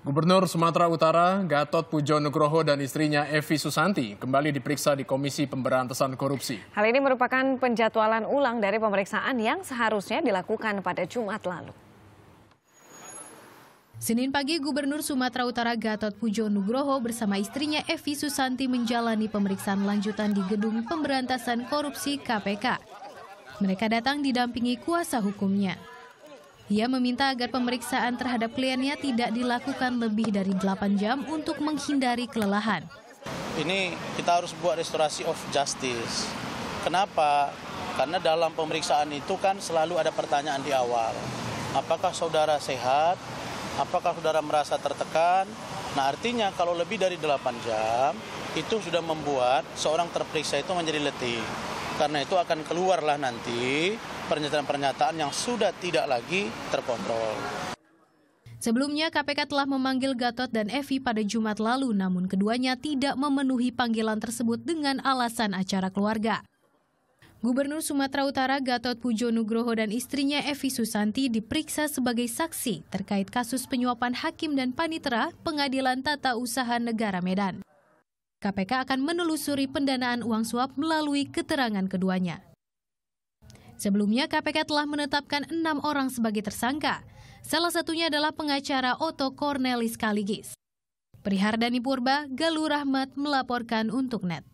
Gubernur Sumatera Utara Gatot Pujo Nugroho dan istrinya Evi Susanti kembali diperiksa di Komisi Pemberantasan Korupsi. Hal ini merupakan penjadwalan ulang dari pemeriksaan yang seharusnya dilakukan pada Jumat lalu. Senin pagi, Gubernur Sumatera Utara Gatot Pujo Nugroho bersama istrinya Evi Susanti menjalani pemeriksaan lanjutan di Gedung Pemberantasan Korupsi KPK. Mereka datang didampingi kuasa hukumnya. Ia meminta agar pemeriksaan terhadap kliennya tidak dilakukan lebih dari 8 jam untuk menghindari kelelahan. Ini kita harus buat restorasi of justice. Kenapa? Karena dalam pemeriksaan itu kan selalu ada pertanyaan di awal. Apakah saudara sehat? Apakah saudara merasa tertekan? Nah artinya kalau lebih dari 8 jam, itu sudah membuat seorang terperiksa itu menjadi letih. Karena itu akan keluarlah nanti pernyataan-pernyataan yang sudah tidak lagi terkontrol. Sebelumnya KPK telah memanggil Gatot dan Evi pada Jumat lalu, namun keduanya tidak memenuhi panggilan tersebut dengan alasan acara keluarga. Gubernur Sumatera Utara Gatot Pujo Nugroho dan istrinya Evi Susanti diperiksa sebagai saksi terkait kasus penyuapan hakim dan panitera Pengadilan Tata Usaha Negara Medan. KPK akan menelusuri pendanaan uang suap melalui keterangan keduanya. Sebelumnya, KPK telah menetapkan enam orang sebagai tersangka. Salah satunya adalah pengacara Otto Cornelis Kaligis. Prihardani Purba, Galuh Rahmat melaporkan untuk NET.